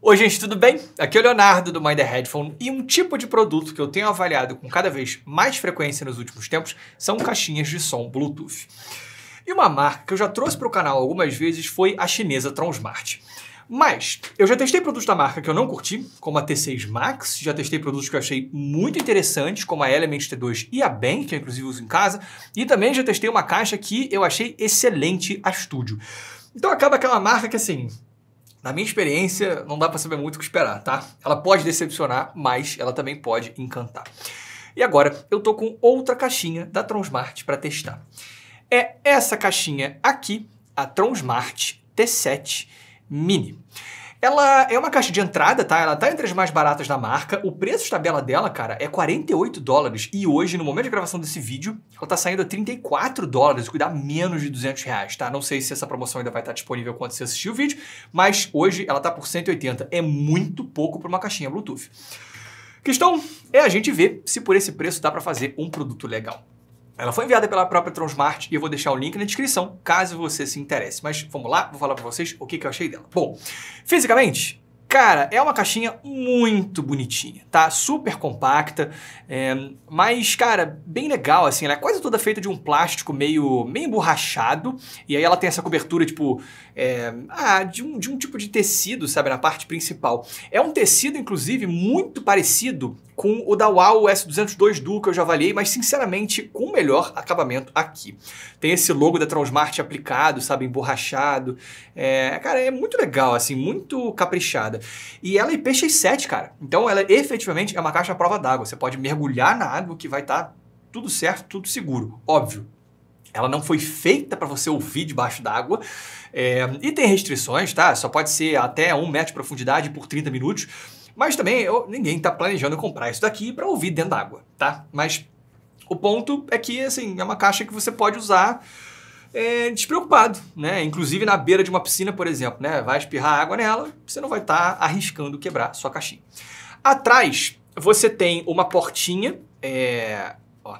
Oi, gente, tudo bem? Aqui é o Leonardo do Mind the Headphone e um tipo de produto que eu tenho avaliado com cada vez mais frequência nos últimos tempos são caixinhas de som Bluetooth. E uma marca que eu já trouxe para o canal algumas vezes foi a chinesa Tronsmart. Mas, eu já testei produtos da marca que eu não curti, como a T6 Max, já testei produtos que eu achei muito interessantes, como a Element T2 e a Ben, que eu inclusive uso em casa, e também já testei uma caixa que eu achei excelente a Studio. Então acaba aquela marca que assim, na minha experiência, não dá para saber muito o que esperar, tá? Ela pode decepcionar, mas ela também pode encantar. E agora, eu tô com outra caixinha da Tronsmart para testar. É essa caixinha aqui, a Tronsmart T7, Mini. Ela é uma caixa de entrada, tá? Ela tá entre as mais baratas da marca. O preço de tabela dela, cara, é 48 dólares. E hoje, no momento de gravação desse vídeo, ela tá saindo a 34 dólares, o que dá menos de 200 reais, tá? Não sei se essa promoção ainda vai estar tá disponível quando você assistir o vídeo, mas hoje ela tá por 180. É muito pouco para uma caixinha Bluetooth. Questão é a gente ver se por esse preço dá para fazer um produto legal. Ela foi enviada pela própria Transmart e eu vou deixar o link na descrição, caso você se interesse. Mas vamos lá, vou falar para vocês o que, que eu achei dela. Bom, fisicamente, Cara, é uma caixinha muito bonitinha, tá? Super compacta, é, mas, cara, bem legal, assim. Ela é quase toda feita de um plástico meio, meio emborrachado, e aí ela tem essa cobertura, tipo, é, ah, de um, de um tipo de tecido, sabe, na parte principal. É um tecido, inclusive, muito parecido com o da Wow S202 Duo que eu já avaliei, mas sinceramente com o melhor acabamento aqui. Tem esse logo da Transmart aplicado, sabe, emborrachado. É, cara, é muito legal, assim, muito caprichada. E ela é IPX7, cara. Então ela efetivamente é uma caixa à prova d'água. Você pode mergulhar na água que vai estar tá tudo certo, tudo seguro, óbvio. Ela não foi feita para você ouvir debaixo d'água. É, e tem restrições, tá? Só pode ser até 1 um metro de profundidade por 30 minutos. Mas também eu, ninguém está planejando comprar isso daqui para ouvir dentro d'água, tá? Mas o ponto é que assim é uma caixa que você pode usar é, despreocupado, né? Inclusive na beira de uma piscina, por exemplo, né? Vai espirrar água nela, você não vai estar tá arriscando quebrar sua caixinha. Atrás você tem uma portinha é, ó,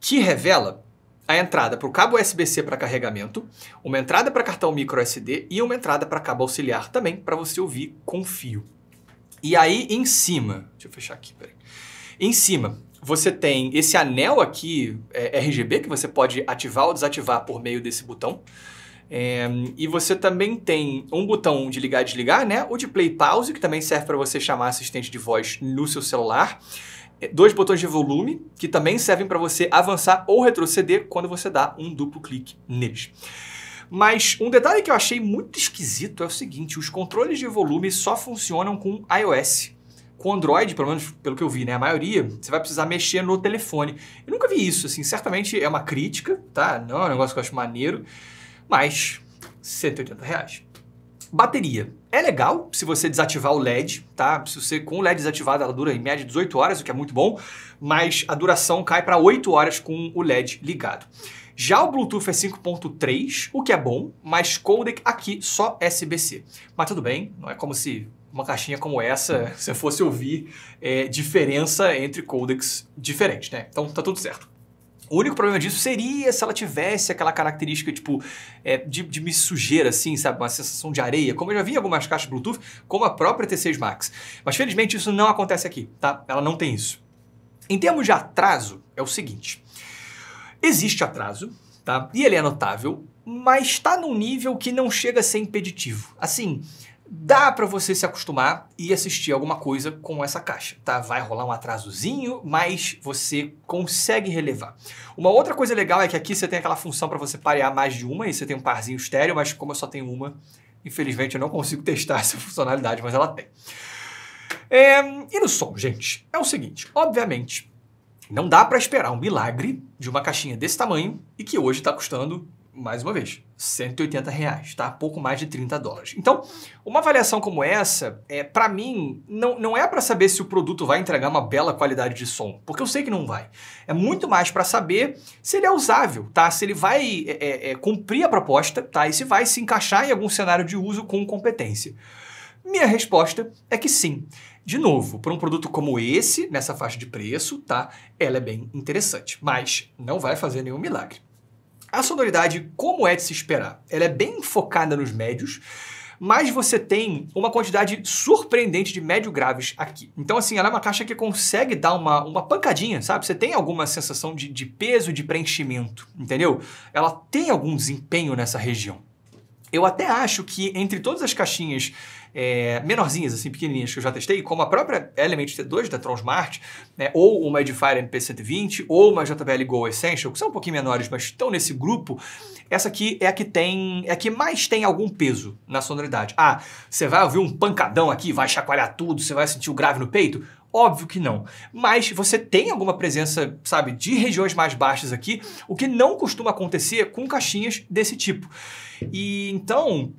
que revela a entrada para o cabo USB-C para carregamento, uma entrada para cartão micro SD e uma entrada para cabo auxiliar também para você ouvir com fio. E aí em cima, deixa eu fechar aqui, peraí. Em cima, você tem esse anel aqui é, RGB que você pode ativar ou desativar por meio desse botão. É, e você também tem um botão de ligar e desligar, né? O de play pause, que também serve para você chamar assistente de voz no seu celular. É, dois botões de volume, que também servem para você avançar ou retroceder quando você dá um duplo clique neles. Mas um detalhe que eu achei muito esquisito é o seguinte: os controles de volume só funcionam com iOS. Com Android, pelo menos pelo que eu vi, né? A maioria, você vai precisar mexer no telefone. Eu nunca vi isso, assim, certamente é uma crítica, tá? Não é um negócio que eu acho maneiro, mas 180 reais. Bateria. É legal se você desativar o LED, tá? Se você com o LED desativado, ela dura em média 18 horas, o que é muito bom, mas a duração cai para 8 horas com o LED ligado. Já o Bluetooth é 5.3, o que é bom, mas codec aqui só SBC. Mas tudo bem, não é como se uma caixinha como essa você fosse ouvir é, diferença entre codecs diferentes, né? Então tá tudo certo. O único problema disso seria se ela tivesse aquela característica, tipo, é, de, de, me sujeira, assim, sabe? Uma sensação de areia, como eu já vi em algumas caixas Bluetooth, como a própria T6 Max. Mas felizmente isso não acontece aqui, tá? Ela não tem isso. Em termos de atraso, é o seguinte. Existe atraso, tá? E ele é notável, mas está num nível que não chega a ser impeditivo. Assim, dá para você se acostumar e assistir alguma coisa com essa caixa, tá? Vai rolar um atrasozinho, mas você consegue relevar. Uma outra coisa legal é que aqui você tem aquela função para você parear mais de uma, e você tem um parzinho estéreo, mas como eu só tenho uma, infelizmente eu não consigo testar essa funcionalidade, mas ela tem. É, e no som, gente, é o seguinte, obviamente, não dá para esperar um milagre de uma caixinha desse tamanho e que hoje está custando, mais uma vez, 180 reais, tá? Pouco mais de 30 dólares. Então, uma avaliação como essa, é, para mim, não, não é para saber se o produto vai entregar uma bela qualidade de som, porque eu sei que não vai. É muito mais para saber se ele é usável, tá? Se ele vai é, é, é, cumprir a proposta, tá? E se vai se encaixar em algum cenário de uso com competência. Minha resposta é que sim. De novo, para um produto como esse, nessa faixa de preço, tá? Ela é bem interessante, mas não vai fazer nenhum milagre. A sonoridade, como é de se esperar? Ela é bem focada nos médios, mas você tem uma quantidade surpreendente de médio graves aqui. Então, assim, ela é uma caixa que consegue dar uma, uma pancadinha, sabe? Você tem alguma sensação de, de peso, de preenchimento, entendeu? Ela tem algum desempenho nessa região. Eu até acho que entre todas as caixinhas é, menorzinhas, assim, pequenininhas que eu já testei, como a própria Element T2 da Tronsmart, né, ou uma Edifier MP120, ou uma JBL Go Essential, que são um pouquinho menores, mas estão nesse grupo, essa aqui é a que tem, é a que mais tem algum peso na sonoridade. Ah, você vai ouvir um pancadão aqui, vai chacoalhar tudo, você vai sentir o grave no peito? Óbvio que não. Mas você tem alguma presença, sabe, de regiões mais baixas aqui, o que não costuma acontecer com caixinhas desse tipo. E então,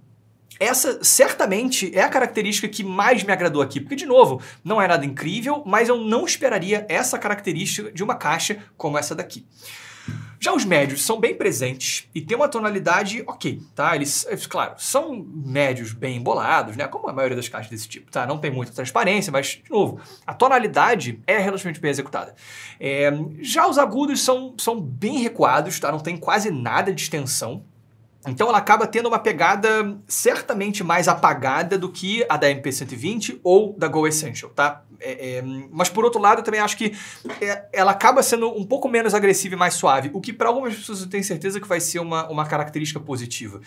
essa certamente é a característica que mais me agradou aqui, porque de novo, não é nada incrível, mas eu não esperaria essa característica de uma caixa como essa daqui. Já os médios são bem presentes e têm uma tonalidade ok, tá? Eles, claro, são médios bem embolados, né? Como a maioria das caixas desse tipo, tá? Não tem muita transparência, mas, de novo, a tonalidade é relativamente bem executada. É, já os agudos são, são bem recuados, tá? Não tem quase nada de extensão, então ela acaba tendo uma pegada certamente mais apagada do que a da MP120 ou da Go Essential, tá? É, é, mas por outro lado, eu também acho que é, ela acaba sendo um pouco menos agressiva e mais suave, o que para algumas pessoas eu tenho certeza que vai ser uma, uma característica positiva.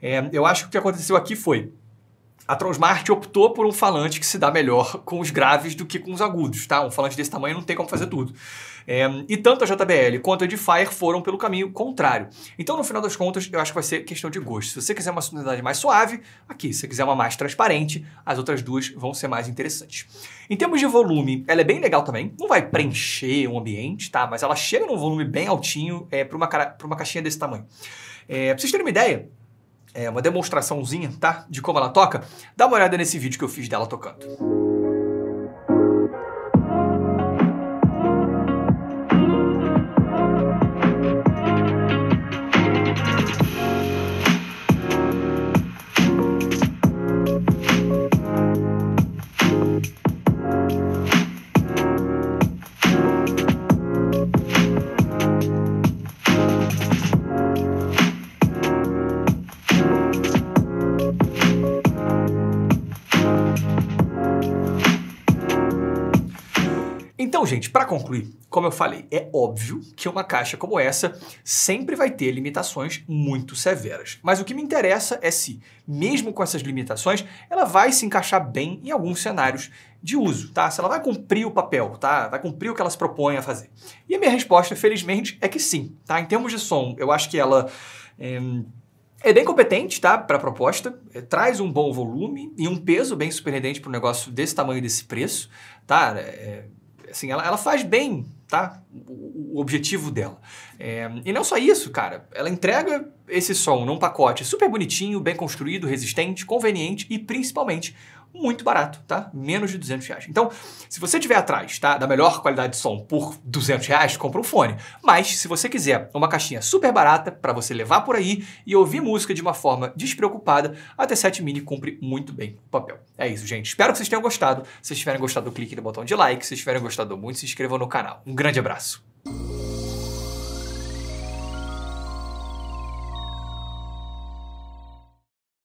É, eu acho que o que aconteceu aqui foi a Transmart optou por um falante que se dá melhor com os graves do que com os agudos, tá? Um falante desse tamanho não tem como fazer tudo. É, e tanto a JBL quanto a Edifier foram pelo caminho contrário. Então, no final das contas, eu acho que vai ser questão de gosto. Se você quiser uma sonoridade mais suave, aqui. Se você quiser uma mais transparente, as outras duas vão ser mais interessantes. Em termos de volume, ela é bem legal também. Não vai preencher um ambiente, tá? Mas ela chega num volume bem altinho é, para uma, uma caixinha desse tamanho. É, pra vocês terem uma ideia, é, uma demonstraçãozinha, tá? De como ela toca, dá uma olhada nesse vídeo que eu fiz dela tocando. gente, para concluir, como eu falei, é óbvio que uma caixa como essa sempre vai ter limitações muito severas. Mas o que me interessa é se, mesmo com essas limitações, ela vai se encaixar bem em alguns cenários de uso, tá? Se ela vai cumprir o papel, tá? Vai cumprir o que ela se propõe a fazer. E a minha resposta, felizmente, é que sim, tá? Em termos de som, eu acho que ela é, é bem competente, tá? Para a proposta, é, traz um bom volume e um peso bem surpreendente para um negócio desse tamanho e desse preço, tá? É, assim, ela, ela faz bem, tá? O, o objetivo dela. É, e não só isso, cara. Ela entrega esse som num pacote super bonitinho, bem construído, resistente, conveniente e principalmente muito barato, tá? Menos de 200 reais. Então, se você tiver atrás, tá? Da melhor qualidade de som por 200 reais, compra um fone. Mas, se você quiser uma caixinha super barata para você levar por aí e ouvir música de uma forma despreocupada, a T7 Mini cumpre muito bem o papel. É isso, gente. Espero que vocês tenham gostado. Se vocês tiverem gostado, clique no botão de like. Se vocês tiverem gostado muito, se inscrevam no canal. Um grande abraço.